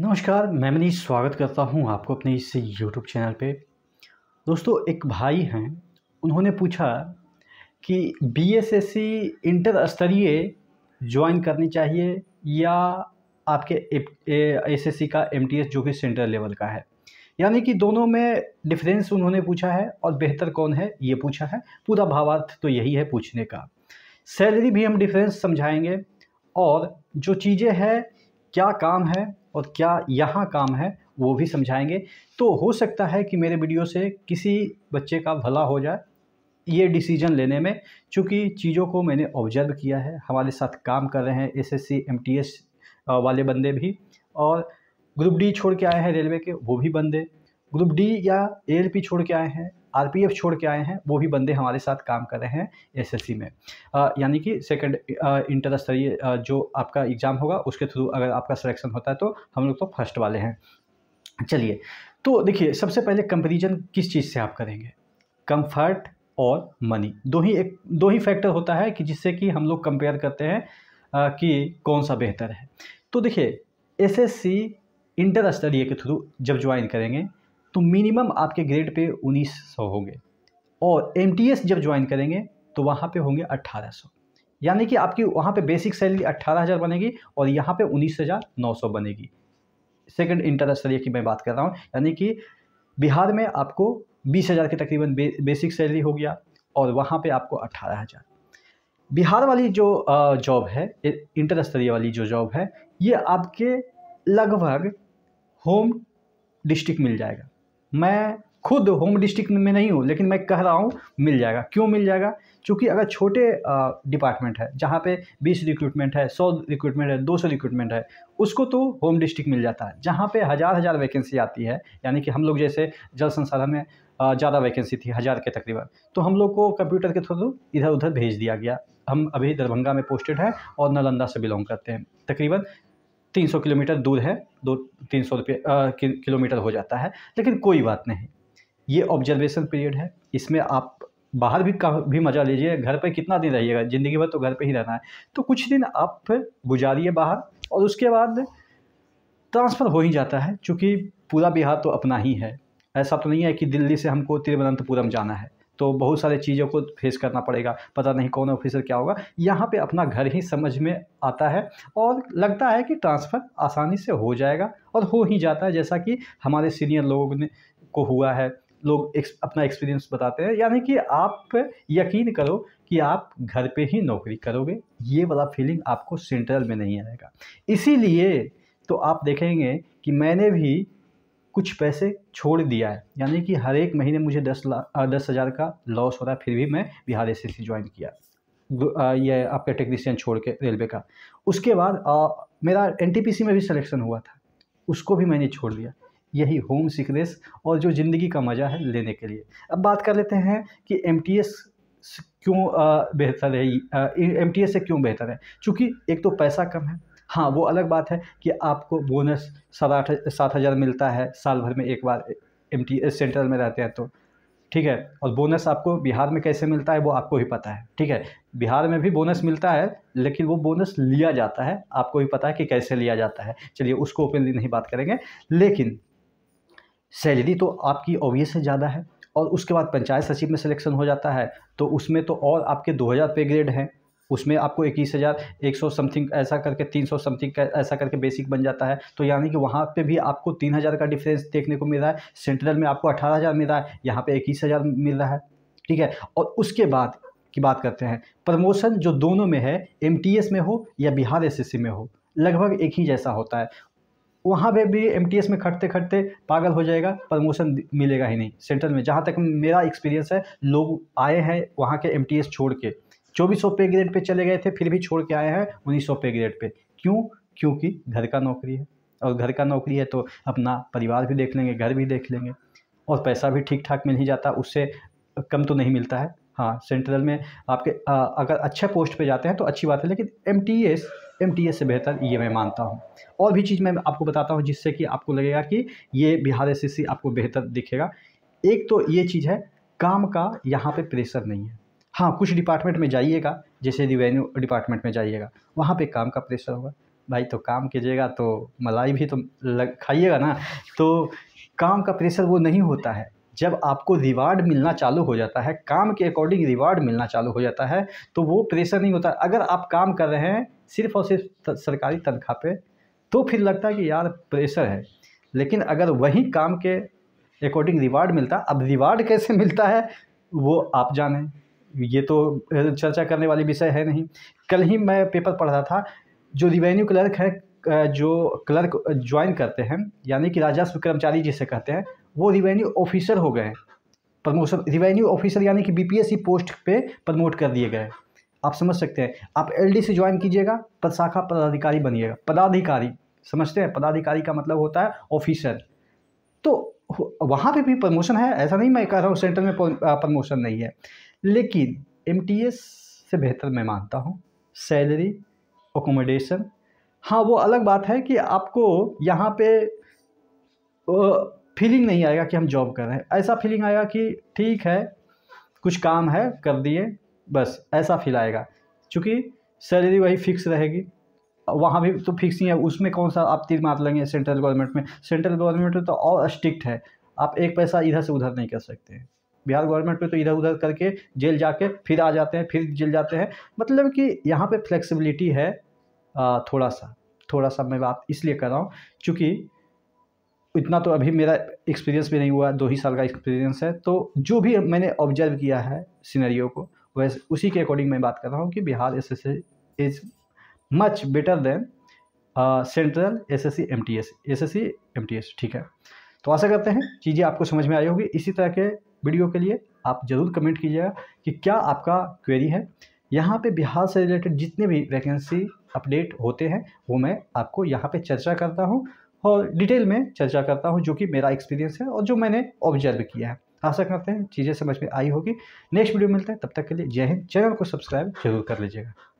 नमस्कार मैं मनीष स्वागत करता हूं आपको अपने इस यूट्यूब चैनल पे दोस्तों एक भाई हैं उन्होंने पूछा कि सी इंटर स्तरीय ज्वाइन करनी चाहिए या आपके एस एस सी का एस जो कि सेंट्रल लेवल का है यानी कि दोनों में डिफरेंस उन्होंने पूछा है और बेहतर कौन है ये पूछा है पूरा भावार्थ तो यही है पूछने का सैलरी भी हम डिफरेंस समझाएंगे और जो चीज़ें हैं क्या काम है और क्या यहाँ काम है वो भी समझाएंगे तो हो सकता है कि मेरे वीडियो से किसी बच्चे का भला हो जाए ये डिसीजन लेने में चूँकि चीज़ों को मैंने ऑब्जर्व किया है हमारे साथ काम कर रहे हैं एस एस वाले बंदे भी और ग्रुप डी छोड़ के आए हैं रेलवे के वो भी बंदे ग्रुप डी या ए छोड़ के आए हैं आरपीएफ छोड़ के आए हैं वो भी बंदे हमारे साथ काम कर रहे हैं एसएससी में यानी कि सेकंड इंटर स्तरीय जो आपका एग्ज़ाम होगा उसके थ्रू अगर आपका सिलेक्शन होता है तो हम लोग तो फर्स्ट वाले हैं चलिए तो देखिए सबसे पहले कंपेरिजन किस चीज़ से आप करेंगे कम्फर्ट और मनी दो ही एक दो ही फैक्टर होता है कि जिससे कि हम लोग कंपेयर करते हैं कि कौन सा बेहतर है तो देखिए एसएससी इंटर स्तरीय के थ्रू जब ज्वाइन करेंगे तो मिनिमम आपके ग्रेड पे उन्नीस सौ होंगे और एम जब ज्वाइन करेंगे तो वहाँ पे होंगे अट्ठारह सौ यानी कि आपकी वहाँ पे बेसिक सैलरी अट्ठारह हज़ार बनेगी और यहाँ पे उन्नीस हज़ार नौ सौ बनेगी सेकंड इंटर स्तरीय की मैं बात कर रहा हूँ यानी कि बिहार में आपको बीस हज़ार के तकरीबन बे, बेसिक सैलरी हो गया और वहाँ पर आपको अट्ठारह हज़ार बिहार वाली जो जॉब है इंटर स्तरीय वाली जो जॉब है ये आपके लगभग होम डिस्ट्रिक्ट मिल जाएगा मैं खुद होम डिस्ट्रिक्ट में नहीं हूँ लेकिन मैं कह रहा हूँ मिल जाएगा क्यों मिल जाएगा क्योंकि अगर छोटे डिपार्टमेंट है जहाँ पे 20 रिक्रूटमेंट है 100 रिक्रूटमेंट है 200 रिक्रूटमेंट है उसको तो होम डिस्ट्रिक्ट मिल जाता है जहाँ पे हज़ार हज़ार वैकेंसी आती है यानी कि हम लोग जैसे जल संसाधन में ज़्यादा वैकेंसी थी हज़ार के तकरीबन तो हम लोग को कंप्यूटर के थ्रू इधर उधर भेज दिया गया हम अभी दरभंगा में पोस्टेड हैं और नालंदा से बिलोंग करते हैं तकरीबन तीन सौ किलोमीटर दूर है दो तीन सौ रुपये किलोमीटर हो जाता है लेकिन कोई बात नहीं ये ऑब्जर्वेशन पीरियड है इसमें आप बाहर भी का भी मज़ा लीजिए घर पे कितना दिन रहिएगा ज़िंदगी भर तो घर पे ही रहना है तो कुछ दिन आप गुजारिए बाहर और उसके बाद ट्रांसफ़र हो ही जाता है क्योंकि पूरा बिहार तो अपना ही है ऐसा तो नहीं है कि दिल्ली से हमको तिरुवनंतपुरम जाना है तो बहुत सारे चीज़ों को फेस करना पड़ेगा पता नहीं कौन ऑफिसर क्या होगा यहाँ पे अपना घर ही समझ में आता है और लगता है कि ट्रांसफ़र आसानी से हो जाएगा और हो ही जाता है जैसा कि हमारे सीनियर लोगों ने को हुआ है लोग एक्स, अपना एक्सपीरियंस बताते हैं यानी कि आप यकीन करो कि आप घर पे ही नौकरी करोगे ये वाला फीलिंग आपको सेंट्रल में नहीं आएगा इसीलिए तो आप देखेंगे कि मैंने भी कुछ पैसे छोड़ दिया है यानी कि हर एक महीने मुझे दस लाख दस हज़ार का लॉस हो रहा है फिर भी मैं बिहार एस ज्वाइन किया ये आपका टेक्नीशियन छोड़ के रेलवे का उसके बाद आ, मेरा एन में भी सिलेक्शन हुआ था उसको भी मैंने छोड़ दिया यही होम सिकनेस और जो ज़िंदगी का मज़ा है लेने के लिए अब बात कर लेते हैं कि एम क्यों बेहतर है एम से क्यों बेहतर है चूँकि एक तो पैसा कम है हाँ वो अलग बात है कि आपको बोनस सात आठ सात हज़ार मिलता है साल भर में एक बार एम टी सेंटर में रहते हैं तो ठीक है और बोनस आपको बिहार में कैसे मिलता है वो आपको ही पता है ठीक है बिहार में भी बोनस मिलता है लेकिन वो बोनस लिया जाता है आपको ही पता है कि कैसे लिया जाता है चलिए उसको ओपनली नहीं बात करेंगे लेकिन सैलरी तो आपकी ओबियस से ज़्यादा है और उसके बाद पंचायत सचिव में सिलेक्शन हो जाता है तो उसमें तो और आपके दो हज़ार पे ग्रेड हैं उसमें आपको इक्कीस हज़ार एक सौ समथिंग ऐसा करके तीन सौ समथिंग ऐसा करके बेसिक बन जाता है तो यानी कि वहाँ पे भी आपको तीन हज़ार का डिफरेंस देखने को मिल रहा है सेंट्रल में आपको अठारह हज़ार मिल रहा है यहाँ पे इक्कीस हज़ार मिल रहा है ठीक है और उसके बाद की बात करते हैं प्रमोशन जो दोनों में है एम में हो या बिहार एस में हो लगभग एक ही जैसा होता है वहाँ पर भी एम में खटते खटते पागल हो जाएगा प्रमोशन मिलेगा ही नहीं सेंट्रल में जहाँ तक मेरा एक्सपीरियंस है लोग आए हैं वहाँ के एम छोड़ के चौबीस सौ पे ग्रेड पे चले गए थे फिर भी छोड़ के आए हैं उन्नीस सौ पे ग्रेड पे क्यों क्योंकि घर का नौकरी है और घर का नौकरी है तो अपना परिवार भी देख लेंगे घर भी देख लेंगे और पैसा भी ठीक ठाक मिल ही जाता उससे कम तो नहीं मिलता है हाँ सेंट्रल में आपके आ, अगर अच्छे पोस्ट पे जाते हैं तो अच्छी बात है लेकिन M T S M T S से बेहतर ये मैं मानता हूँ और भी चीज़ मैं आपको बताता हूँ जिससे कि आपको लगेगा कि ये बिहार एस आपको बेहतर दिखेगा एक तो ये चीज़ है काम का यहाँ पे प्रेशर नहीं है हाँ कुछ डिपार्टमेंट में जाइएगा जैसे रिवेन्यू डिपार्टमेंट में जाइएगा वहाँ पे काम का प्रेशर होगा भाई तो काम कीजिएगा तो मलाई भी तो लग खाइएगा ना तो काम का प्रेशर वो नहीं होता है जब आपको रिवार्ड मिलना चालू हो जाता है काम के अकॉर्डिंग रिवार्ड मिलना चालू हो जाता है तो वो प्रेशर नहीं होता अगर आप काम कर रहे हैं सिर्फ और सिर्फ सरकारी तनख्वाह पे तो फिर लगता है कि यार प्रेशर है लेकिन अगर वही काम के अकॉर्डिंग रिवार्ड मिलता अब रिवार्ड कैसे मिलता है वो आप जानें ये तो चर्चा करने वाली विषय है नहीं कल ही मैं पेपर पढ़ रहा था जो रिवेन्यू क्लर्क है जो क्लर्क ज्वाइन करते हैं यानी कि राजस्व कर्मचारी जिसे कहते हैं वो रिवेन्यू ऑफिसर हो गए प्रमोशन रिवेन्यू ऑफिसर यानी कि बीपीएससी पोस्ट पे प्रमोट कर दिए गए आप समझ सकते हैं आप एलडी से ज्वाइन कीजिएगा पर शाखा पदाधिकारी बनिएगा पदाधिकारी समझते हैं पदाधिकारी का मतलब होता है ऑफिसर तो वहाँ पे भी प्रमोशन है ऐसा नहीं मैं कह रहा हूँ सेंटर में प्रमोशन नहीं है लेकिन एम से बेहतर मैं मानता हूँ सैलरी एकोमोडेशन हाँ वो अलग बात है कि आपको यहाँ पे फीलिंग नहीं आएगा कि हम जॉब कर रहे हैं ऐसा फीलिंग आएगा कि ठीक है कुछ काम है कर दिए बस ऐसा फील आएगा चूँकि सैलरी वही फिक्स रहेगी वहाँ भी तो फिक्स ही है उसमें कौन सा आप तीर मार लेंगे सेंट्रल गवर्नमेंट में सेंट्रल गवर्नमेंट में तो और स्ट्रिक्ट है आप एक पैसा इधर से उधर नहीं कर सकते हैं बिहार गवर्नमेंट में तो इधर उधर करके जेल जाके फिर आ जाते हैं फिर जेल जाते हैं मतलब कि यहाँ पे फ्लेक्सिबिलिटी है थोड़ा सा थोड़ा सा मैं बात इसलिए कर रहा हूँ चूँकि इतना तो अभी मेरा एक्सपीरियंस भी नहीं हुआ दो ही साल का एक्सपीरियंस है तो जो भी मैंने ऑब्जर्व किया है सीनरियो को वैसे उसी के अकॉर्डिंग मैं बात कर रहा हूँ कि Bihar S S is much better than central S S C M T S S S C M T S ठीक है तो आशा करते हैं चीज़ें आपको समझ में आई होगी इसी तरह के वीडियो के लिए आप ज़रूर कमेंट कीजिएगा कि क्या आपका क्वेरी है यहाँ पे बिहार से रिलेटेड जितने भी वैकेंसी अपडेट होते हैं वो मैं आपको यहाँ पे चर्चा करता हूँ और डिटेल में चर्चा करता हूँ जो कि मेरा एक्सपीरियंस है और जो मैंने ऑब्जर्व किया है आशा करते हैं चीज़ें समझ में आई होगी नेक्स्ट वीडियो मिलते हैं तब तक के लिए जय हिंद चैनल को सब्सक्राइब जरूर कर लीजिएगा